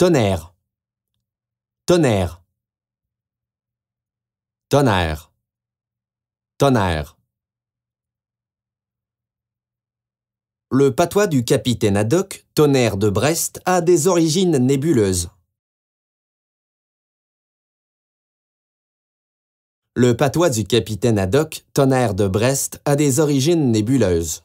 tonnerre, tonnerre, tonnerre, tonnerre. Le patois du capitaine Haddock, tonnerre de Brest, a des origines nébuleuses. Le patois du capitaine Haddock, tonnerre de Brest, a des origines nébuleuses.